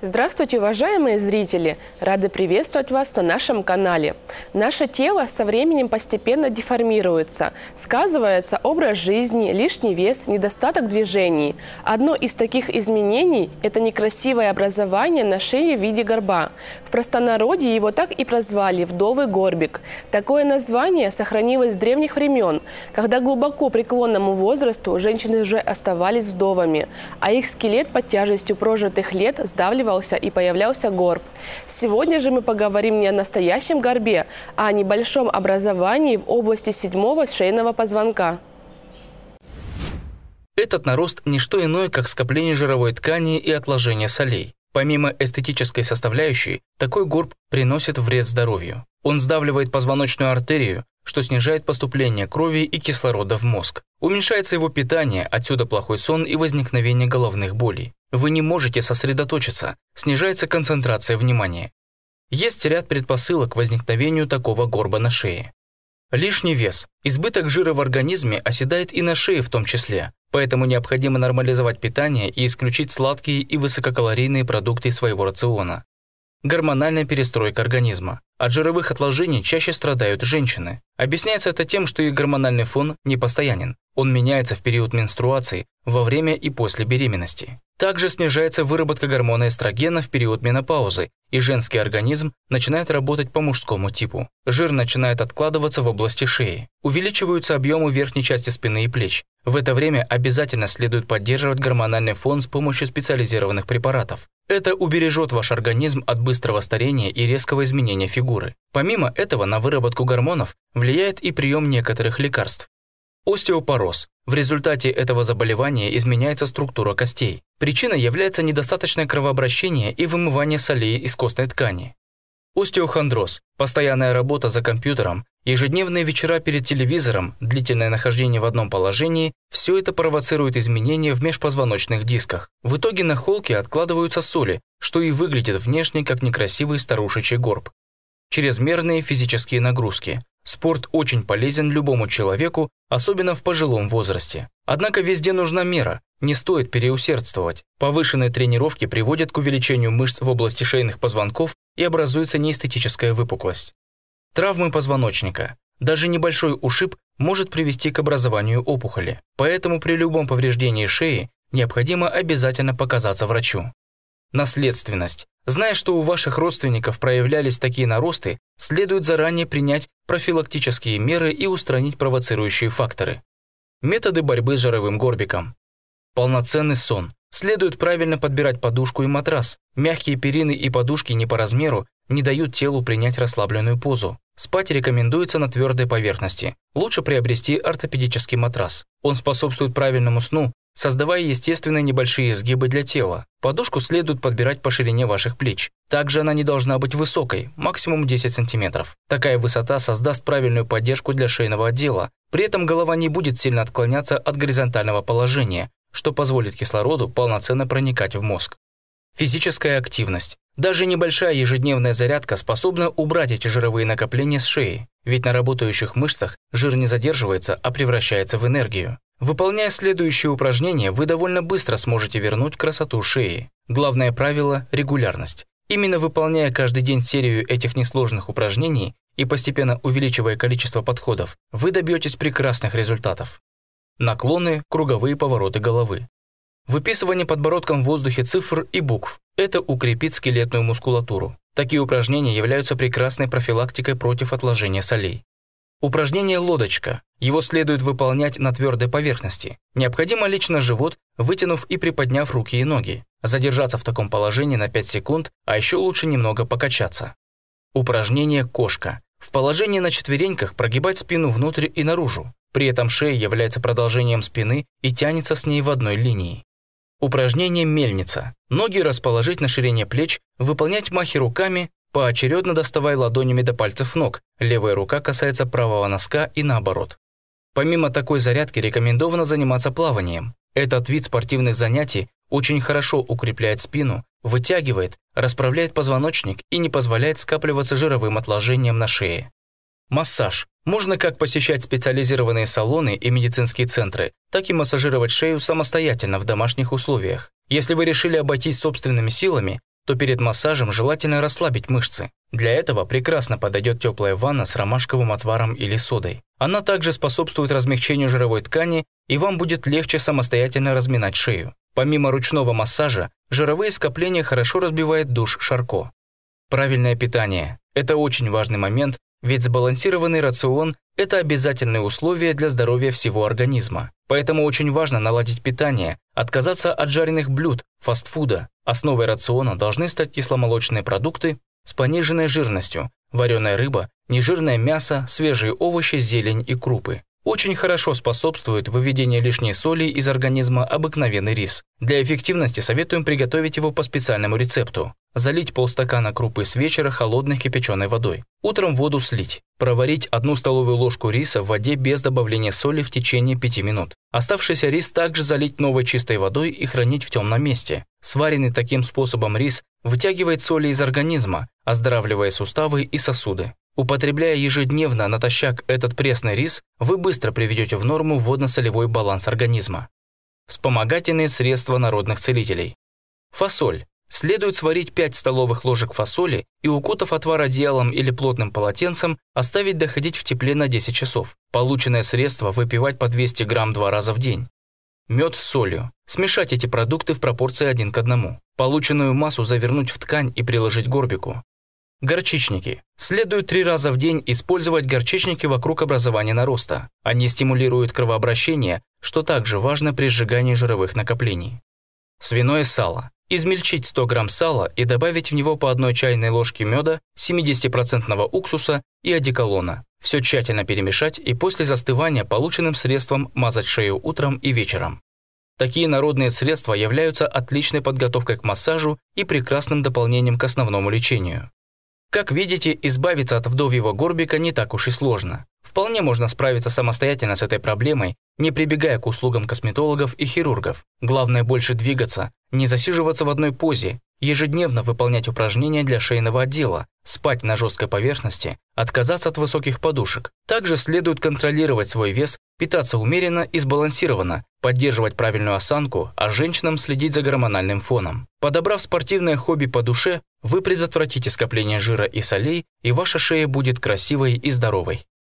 Здравствуйте, уважаемые зрители! Рады приветствовать вас на нашем канале. Наше тело со временем постепенно деформируется. Сказывается образ жизни, лишний вес, недостаток движений. Одно из таких изменений – это некрасивое образование на шее в виде горба. В простонародье его так и прозвали – вдовый горбик. Такое название сохранилось с древних времен, когда глубоко преклонному возрасту женщины уже оставались вдовами, а их скелет под тяжестью прожитых лет сдавливался раскачивался и появлялся горб. Сегодня же мы поговорим не о настоящем горбе, а о небольшом образовании в области седьмого шейного позвонка. Этот нарост – не что иное, как скопление жировой ткани и отложение солей. Помимо эстетической составляющей, такой горб приносит вред здоровью. Он сдавливает позвоночную артерию, что снижает поступление крови и кислорода в мозг. Уменьшается его питание, отсюда плохой сон и возникновение головных болей. Вы не можете сосредоточиться, снижается концентрация внимания. Есть ряд предпосылок к возникновению такого горба на шее. Лишний вес. Избыток жира в организме оседает и на шее в том числе, поэтому необходимо нормализовать питание и исключить сладкие и высококалорийные продукты из своего рациона. Гормональная перестройка организма. От жировых отложений чаще страдают женщины. Объясняется это тем, что их гормональный фон непостоянен. Он меняется в период менструации, во время и после беременности. Также снижается выработка гормона эстрогена в период менопаузы, и женский организм начинает работать по мужскому типу. Жир начинает откладываться в области шеи. Увеличиваются объемы верхней части спины и плеч. В это время обязательно следует поддерживать гормональный фон с помощью специализированных препаратов. Это убережет ваш организм от быстрого старения и резкого изменения фигуры. Помимо этого, на выработку гормонов влияет и прием некоторых лекарств. Остеопороз. В результате этого заболевания изменяется структура костей. Причиной является недостаточное кровообращение и вымывание солей из костной ткани. Остеохондроз – постоянная работа за компьютером Ежедневные вечера перед телевизором, длительное нахождение в одном положении – все это провоцирует изменения в межпозвоночных дисках. В итоге на холке откладываются соли, что и выглядит внешне как некрасивый старушечий горб. Чрезмерные физические нагрузки. Спорт очень полезен любому человеку, особенно в пожилом возрасте. Однако везде нужна мера, не стоит переусердствовать. Повышенные тренировки приводят к увеличению мышц в области шейных позвонков и образуется неэстетическая выпуклость травмы позвоночника. Даже небольшой ушиб может привести к образованию опухоли, поэтому при любом повреждении шеи необходимо обязательно показаться врачу. Наследственность. Зная, что у ваших родственников проявлялись такие наросты, следует заранее принять профилактические меры и устранить провоцирующие факторы. Методы борьбы с жировым горбиком. Полноценный сон. Следует правильно подбирать подушку и матрас. Мягкие перины и подушки не по размеру не дают телу принять расслабленную позу. Спать рекомендуется на твердой поверхности. Лучше приобрести ортопедический матрас. Он способствует правильному сну, создавая естественные небольшие изгибы для тела. Подушку следует подбирать по ширине ваших плеч. Также она не должна быть высокой, максимум 10 см. Такая высота создаст правильную поддержку для шейного отдела. При этом голова не будет сильно отклоняться от горизонтального положения, что позволит кислороду полноценно проникать в мозг. Физическая активность. Даже небольшая ежедневная зарядка способна убрать эти жировые накопления с шеи, ведь на работающих мышцах жир не задерживается, а превращается в энергию. Выполняя следующие упражнения, вы довольно быстро сможете вернуть красоту шеи. Главное правило – регулярность. Именно выполняя каждый день серию этих несложных упражнений и постепенно увеличивая количество подходов, вы добьетесь прекрасных результатов. Наклоны, круговые повороты головы. Выписывание подбородком в воздухе цифр и букв – это укрепит скелетную мускулатуру. Такие упражнения являются прекрасной профилактикой против отложения солей. Упражнение «Лодочка». Его следует выполнять на твердой поверхности. Необходимо лечь на живот, вытянув и приподняв руки и ноги. Задержаться в таком положении на 5 секунд, а еще лучше немного покачаться. Упражнение «Кошка». В положении на четвереньках прогибать спину внутрь и наружу. При этом шея является продолжением спины и тянется с ней в одной линии. Упражнение «Мельница». Ноги расположить на ширине плеч, выполнять махи руками, поочередно доставая ладонями до пальцев ног, левая рука касается правого носка и наоборот. Помимо такой зарядки рекомендовано заниматься плаванием. Этот вид спортивных занятий очень хорошо укрепляет спину, вытягивает, расправляет позвоночник и не позволяет скапливаться жировым отложением на шее. Массаж. Можно как посещать специализированные салоны и медицинские центры, так и массажировать шею самостоятельно в домашних условиях. Если вы решили обойтись собственными силами, то перед массажем желательно расслабить мышцы. Для этого прекрасно подойдет теплая ванна с ромашковым отваром или содой. Она также способствует размягчению жировой ткани, и вам будет легче самостоятельно разминать шею. Помимо ручного массажа, жировые скопления хорошо разбивает душ Шарко. Правильное питание – это очень важный момент, ведь сбалансированный рацион – это обязательное условие для здоровья всего организма. Поэтому очень важно наладить питание, отказаться от жареных блюд, фастфуда. Основой рациона должны стать кисломолочные продукты с пониженной жирностью, вареная рыба, нежирное мясо, свежие овощи, зелень и крупы очень хорошо способствует выведению лишней соли из организма обыкновенный рис. Для эффективности советуем приготовить его по специальному рецепту. Залить полстакана крупы с вечера холодной кипяченой водой. Утром воду слить. Проварить одну столовую ложку риса в воде без добавления соли в течение 5 минут. Оставшийся рис также залить новой чистой водой и хранить в темном месте. Сваренный таким способом рис вытягивает соли из организма, оздоравливая суставы и сосуды. Употребляя ежедневно натощак этот пресный рис, вы быстро приведете в норму водно-солевой баланс организма. Вспомогательные средства народных целителей. Фасоль. Следует сварить 5 столовых ложек фасоли и, укутав отвар одеялом или плотным полотенцем, оставить доходить в тепле на 10 часов. Полученное средство выпивать по 200 грамм два раза в день. Мед с солью. Смешать эти продукты в пропорции один к одному. Полученную массу завернуть в ткань и приложить горбику. Горчичники. Следует три раза в день использовать горчичники вокруг образования нароста. Они стимулируют кровообращение, что также важно при сжигании жировых накоплений. Свиное сало. Измельчить 100 грамм сала и добавить в него по одной чайной ложке меда, 70% уксуса и одеколона. Все тщательно перемешать и после застывания полученным средством мазать шею утром и вечером. Такие народные средства являются отличной подготовкой к массажу и прекрасным дополнением к основному лечению. Как видите, избавиться от вдовьего горбика не так уж и сложно. Вполне можно справиться самостоятельно с этой проблемой, не прибегая к услугам косметологов и хирургов. Главное больше двигаться, не засиживаться в одной позе, ежедневно выполнять упражнения для шейного отдела, спать на жесткой поверхности, отказаться от высоких подушек. Также следует контролировать свой вес питаться умеренно и сбалансированно, поддерживать правильную осанку, а женщинам следить за гормональным фоном. Подобрав спортивное хобби по душе, вы предотвратите скопление жира и солей, и ваша шея будет красивой и здоровой.